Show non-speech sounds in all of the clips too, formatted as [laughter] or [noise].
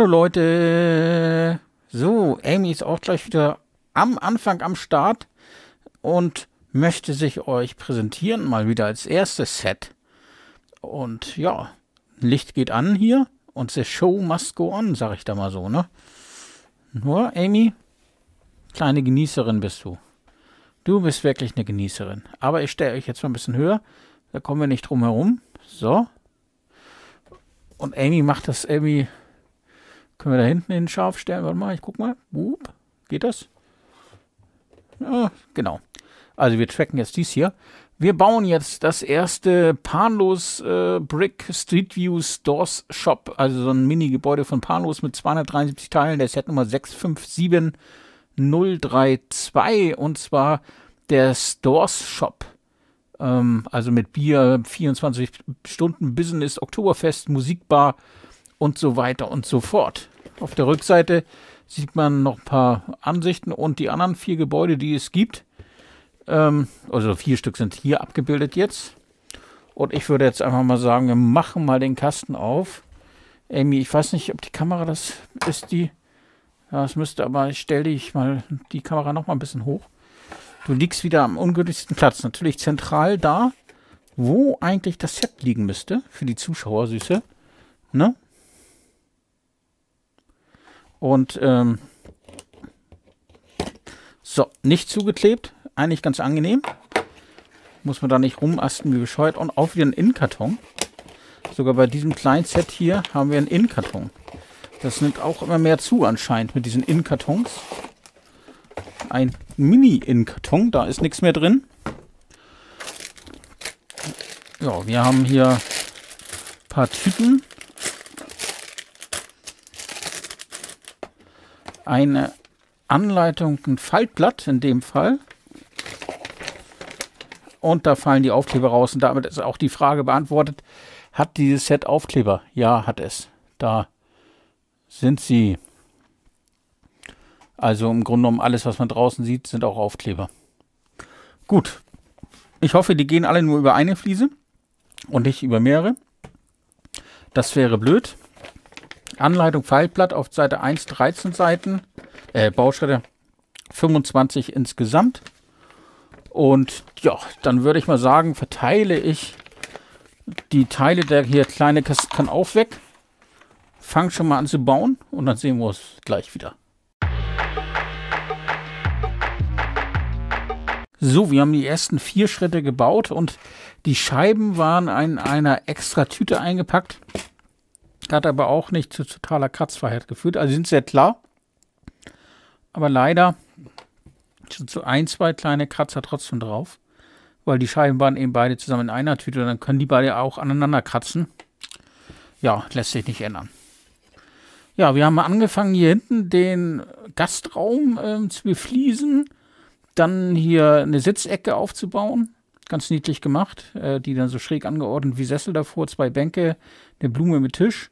Hallo Leute. So, Amy ist auch gleich wieder am Anfang am Start und möchte sich euch präsentieren, mal wieder als erstes Set. Und ja, Licht geht an hier und the show must go on, sag ich da mal so, ne? Nur, Amy, kleine Genießerin bist du. Du bist wirklich eine Genießerin. Aber ich stelle euch jetzt mal ein bisschen höher. Da kommen wir nicht drum herum. So. Und Amy macht das, Amy können wir da hinten hin scharf stellen? Warte mal, ich guck mal. Wup. Geht das? Ja, genau. Also wir tracken jetzt dies hier. Wir bauen jetzt das erste Panlos äh, Brick Street View Stores Shop, also so ein Mini-Gebäude von Panlos mit 273 Teilen, der Set Nummer 657032 und zwar der Stores Shop. Ähm, also mit Bier, 24 Stunden Business, Oktoberfest, Musikbar, und so weiter und so fort. Auf der Rückseite sieht man noch ein paar Ansichten und die anderen vier Gebäude, die es gibt. Ähm, also vier Stück sind hier abgebildet jetzt. Und ich würde jetzt einfach mal sagen, wir machen mal den Kasten auf. Amy, ich weiß nicht, ob die Kamera das ist, die... Ja, es müsste aber, ich stelle dich mal die Kamera noch mal ein bisschen hoch. Du liegst wieder am ungünstigsten Platz. Natürlich zentral da, wo eigentlich das Set liegen müsste. Für die Zuschauer, Süße. Ne? Und ähm, so, nicht zugeklebt. Eigentlich ganz angenehm. Muss man da nicht rumasten wie bescheuert. Und auch wieder ein Innenkarton. Sogar bei diesem kleinen Set hier haben wir einen Innenkarton. Das nimmt auch immer mehr zu anscheinend mit diesen Innenkartons. Ein Mini-Innenkarton, da ist nichts mehr drin. Ja, wir haben hier ein paar Tüten. eine Anleitung, ein Faltblatt in dem Fall. Und da fallen die Aufkleber raus. Und damit ist auch die Frage beantwortet, hat dieses Set Aufkleber? Ja, hat es. Da sind sie. Also im Grunde genommen alles, was man draußen sieht, sind auch Aufkleber. Gut. Ich hoffe, die gehen alle nur über eine Fliese und nicht über mehrere. Das wäre blöd. Anleitung Pfeilblatt auf Seite 1 13 Seiten, äh, Bauschritte 25 insgesamt. Und ja, dann würde ich mal sagen, verteile ich die Teile der hier kleine Kasten auf weg. Fang schon mal an zu bauen und dann sehen wir uns gleich wieder. So, wir haben die ersten vier Schritte gebaut und die Scheiben waren in einer extra Tüte eingepackt. Hat aber auch nicht zu totaler Kratzfreiheit geführt. Also sind sehr klar. Aber leider sind so ein, zwei kleine Kratzer trotzdem drauf. Weil die Scheiben waren eben beide zusammen in einer Tüte. Dann können die beide auch aneinander kratzen. Ja, lässt sich nicht ändern. Ja, wir haben angefangen, hier hinten den Gastraum äh, zu befliesen. Dann hier eine Sitzecke aufzubauen ganz niedlich gemacht, äh, die dann so schräg angeordnet wie Sessel davor, zwei Bänke, eine Blume mit Tisch.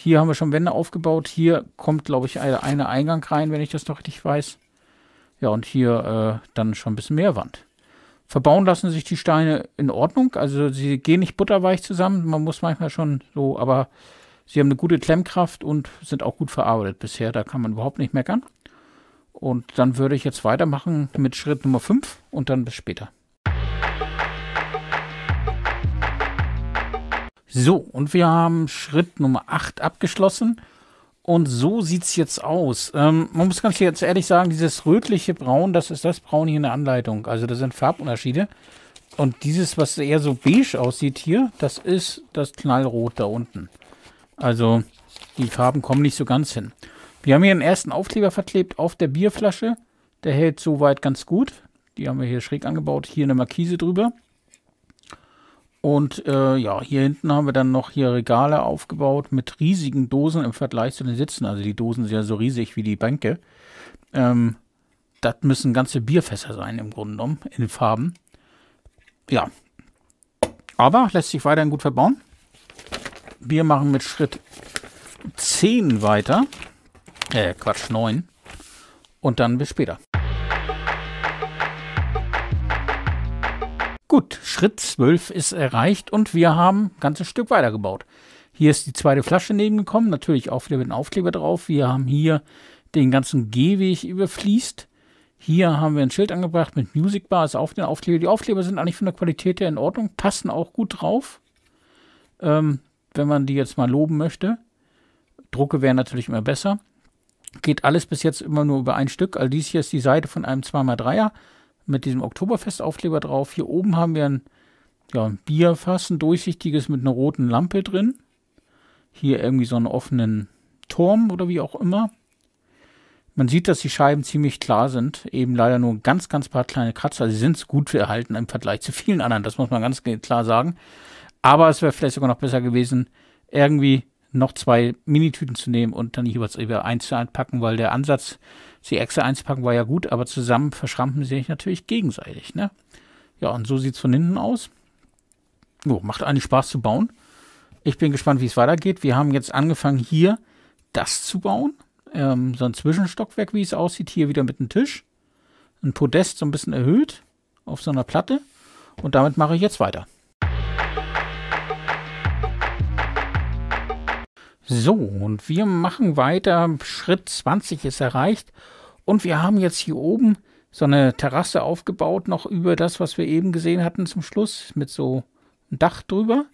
Hier haben wir schon Wände aufgebaut. Hier kommt, glaube ich, eine, eine Eingang rein, wenn ich das noch richtig weiß. Ja, und hier äh, dann schon ein bisschen mehr Wand. Verbauen lassen sich die Steine in Ordnung. Also sie gehen nicht butterweich zusammen. Man muss manchmal schon so, aber sie haben eine gute Klemmkraft und sind auch gut verarbeitet bisher. Da kann man überhaupt nicht meckern. Und dann würde ich jetzt weitermachen mit Schritt Nummer 5 und dann bis später. So, und wir haben Schritt Nummer 8 abgeschlossen. Und so sieht es jetzt aus. Ähm, man muss ganz jetzt ehrlich sagen, dieses rötliche Braun, das ist das Braun hier in der Anleitung. Also das sind Farbunterschiede. Und dieses, was eher so beige aussieht hier, das ist das Knallrot da unten. Also die Farben kommen nicht so ganz hin. Wir haben hier einen ersten Aufkleber verklebt auf der Bierflasche. Der hält soweit ganz gut. Die haben wir hier schräg angebaut. Hier eine Markise drüber. Und äh, ja, hier hinten haben wir dann noch hier Regale aufgebaut mit riesigen Dosen im Vergleich zu den Sitzen. Also die Dosen sind ja so riesig wie die Bänke. Ähm, das müssen ganze Bierfässer sein im Grunde genommen, in den Farben. Ja. Aber lässt sich weiterhin gut verbauen. Wir machen mit Schritt 10 weiter. Äh, Quatsch, 9. Und dann bis später. Gut, Schritt 12 ist erreicht und wir haben ein ganzes Stück weitergebaut. Hier ist die zweite Flasche nebengekommen, natürlich auch wieder mit einem Aufkleber drauf. Wir haben hier den ganzen Gehweg überfließt. Hier haben wir ein Schild angebracht mit Music Bar, ist auf den Aufkleber. Die Aufkleber sind eigentlich von der Qualität her in Ordnung, passen auch gut drauf, ähm, wenn man die jetzt mal loben möchte. Drucke wären natürlich immer besser. Geht alles bis jetzt immer nur über ein Stück. Also dies hier ist die Seite von einem 2x3er mit diesem Oktoberfestaufkleber drauf. Hier oben haben wir ein ja, Bierfass, ein durchsichtiges mit einer roten Lampe drin. Hier irgendwie so einen offenen Turm oder wie auch immer. Man sieht, dass die Scheiben ziemlich klar sind. Eben leider nur ganz, ganz paar kleine Kratzer. Sie sind gut für erhalten im Vergleich zu vielen anderen. Das muss man ganz klar sagen. Aber es wäre vielleicht sogar noch besser gewesen, irgendwie noch zwei Minitüten zu nehmen und dann jeweils über eins zu einpacken, weil der Ansatz, sie extra einzupacken, war ja gut, aber zusammen verschrampen sie sich natürlich gegenseitig. Ne? Ja, und so sieht es von hinten aus. Jo, macht eigentlich Spaß zu bauen. Ich bin gespannt, wie es weitergeht. Wir haben jetzt angefangen, hier das zu bauen. Ähm, so ein Zwischenstockwerk, wie es aussieht. Hier wieder mit einem Tisch. Ein Podest so ein bisschen erhöht auf so einer Platte. Und damit mache ich jetzt weiter. So, und wir machen weiter. Schritt 20 ist erreicht. Und wir haben jetzt hier oben so eine Terrasse aufgebaut, noch über das, was wir eben gesehen hatten zum Schluss, mit so einem Dach drüber.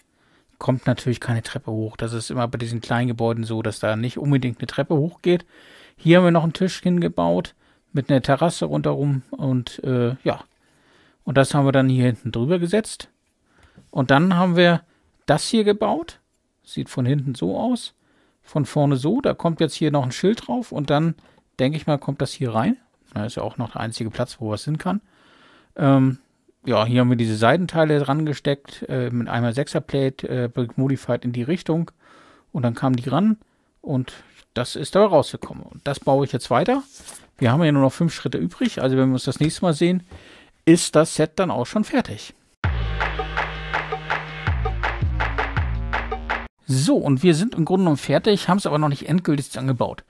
Kommt natürlich keine Treppe hoch. Das ist immer bei diesen kleinen Gebäuden so, dass da nicht unbedingt eine Treppe hochgeht. Hier haben wir noch einen Tisch hingebaut mit einer Terrasse rundherum und äh, ja. Und das haben wir dann hier hinten drüber gesetzt. Und dann haben wir das hier gebaut. Sieht von hinten so aus von vorne so. Da kommt jetzt hier noch ein Schild drauf und dann, denke ich mal, kommt das hier rein. Da ist ja auch noch der einzige Platz, wo was hin kann. Ähm, ja, hier haben wir diese Seitenteile rangesteckt äh, mit einmal 6er Plate, äh, modified in die Richtung. Und dann kamen die ran und das ist dabei rausgekommen. Und das baue ich jetzt weiter. Wir haben ja nur noch fünf Schritte übrig. Also wenn wir uns das nächste Mal sehen, ist das Set dann auch schon fertig. So, und wir sind im Grunde genommen fertig, haben es aber noch nicht endgültig angebaut.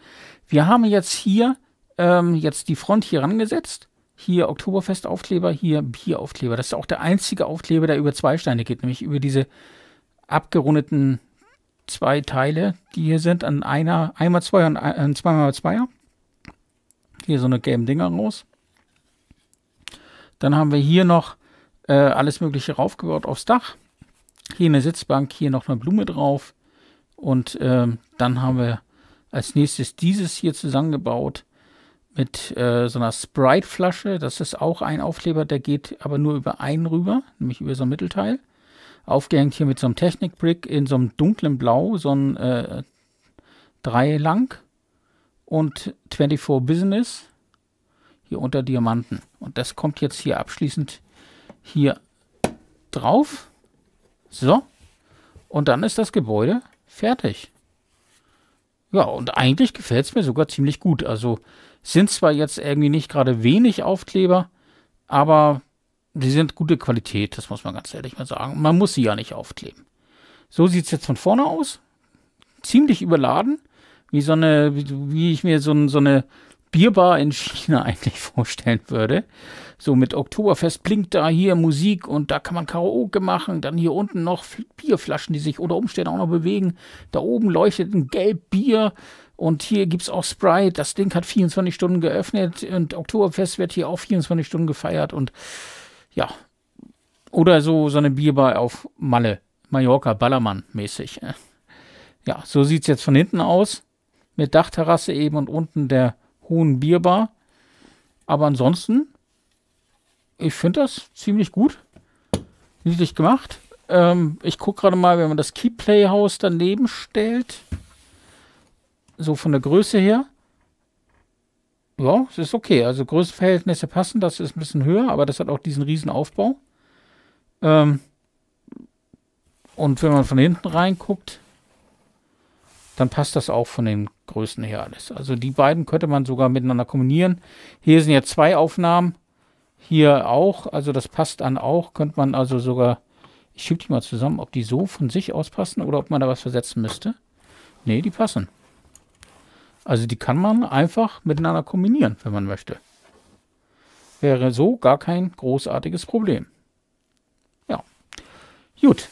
Wir haben jetzt hier ähm, jetzt die Front hier rangesetzt. Hier Oktoberfest-Aufkleber, hier Bieraufkleber. Das ist auch der einzige Aufkleber, der über zwei Steine geht, nämlich über diese abgerundeten zwei Teile, die hier sind, an einer, einmal zwei und ein, äh, zweimal zweier. Hier so eine gelben Dinger raus. Dann haben wir hier noch äh, alles Mögliche raufgebaut aufs Dach. Hier eine Sitzbank, hier noch eine Blume drauf. Und ähm, dann haben wir als nächstes dieses hier zusammengebaut mit äh, so einer Sprite-Flasche. Das ist auch ein Aufkleber, der geht aber nur über einen rüber, nämlich über so ein Mittelteil. Aufgehängt hier mit so einem Technik-Brick in so einem dunklen Blau, so ein äh, 3 lang und 24 Business hier unter Diamanten. Und das kommt jetzt hier abschließend hier drauf. So. Und dann ist das Gebäude fertig. Ja, und eigentlich gefällt es mir sogar ziemlich gut. Also sind zwar jetzt irgendwie nicht gerade wenig Aufkleber, aber die sind gute Qualität, das muss man ganz ehrlich mal sagen. Man muss sie ja nicht aufkleben. So sieht es jetzt von vorne aus. Ziemlich überladen. Wie so eine, wie ich mir so, so eine Bierbar in China [laughs] eigentlich vorstellen würde. So mit Oktoberfest blinkt da hier Musik und da kann man Karaoke machen. Dann hier unten noch Bierflaschen, die sich unter Umständen auch noch bewegen. Da oben leuchtet ein gelb Bier und hier gibt es auch Sprite. Das Ding hat 24 Stunden geöffnet und Oktoberfest wird hier auch 24 Stunden gefeiert und ja. Oder so, so eine Bierbar auf Malle, Mallorca, Ballermann mäßig. Ja, so sieht es jetzt von hinten aus. Mit Dachterrasse eben und unten der hohen Bierbar. Aber ansonsten, ich finde das ziemlich gut. Niedlich gemacht. Ähm, ich gucke gerade mal, wenn man das Key Playhouse daneben stellt. So von der Größe her. Ja, es ist okay. Also Größenverhältnisse passen. Das ist ein bisschen höher, aber das hat auch diesen riesen Aufbau. Ähm, und wenn man von hinten reinguckt, dann passt das auch von den Größen her alles. Also die beiden könnte man sogar miteinander kombinieren. Hier sind ja zwei Aufnahmen, hier auch, also das passt dann auch, könnte man also sogar, ich schiebe die mal zusammen, ob die so von sich aus passen oder ob man da was versetzen müsste. Ne, die passen. Also die kann man einfach miteinander kombinieren, wenn man möchte. Wäre so gar kein großartiges Problem. Ja. Gut.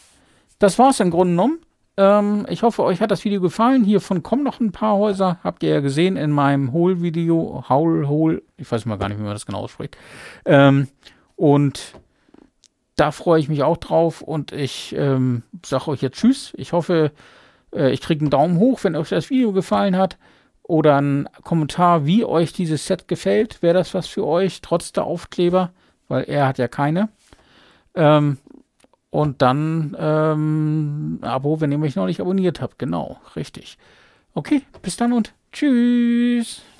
Das war es im Grunde genommen. Ähm, ich hoffe, euch hat das Video gefallen. Hiervon kommen noch ein paar Häuser. Habt ihr ja gesehen in meinem hohl video Howl, Hole. Ich weiß mal gar nicht, wie man das genau ausspricht. Ähm, und da freue ich mich auch drauf. Und ich ähm, sage euch jetzt Tschüss. Ich hoffe, äh, ich kriege einen Daumen hoch, wenn euch das Video gefallen hat. Oder einen Kommentar, wie euch dieses Set gefällt. Wäre das was für euch, trotz der Aufkleber? Weil er hat ja keine. Ähm, und dann ähm, Abo, wenn ihr mich noch nicht abonniert habt. Genau, richtig. Okay, bis dann und tschüss.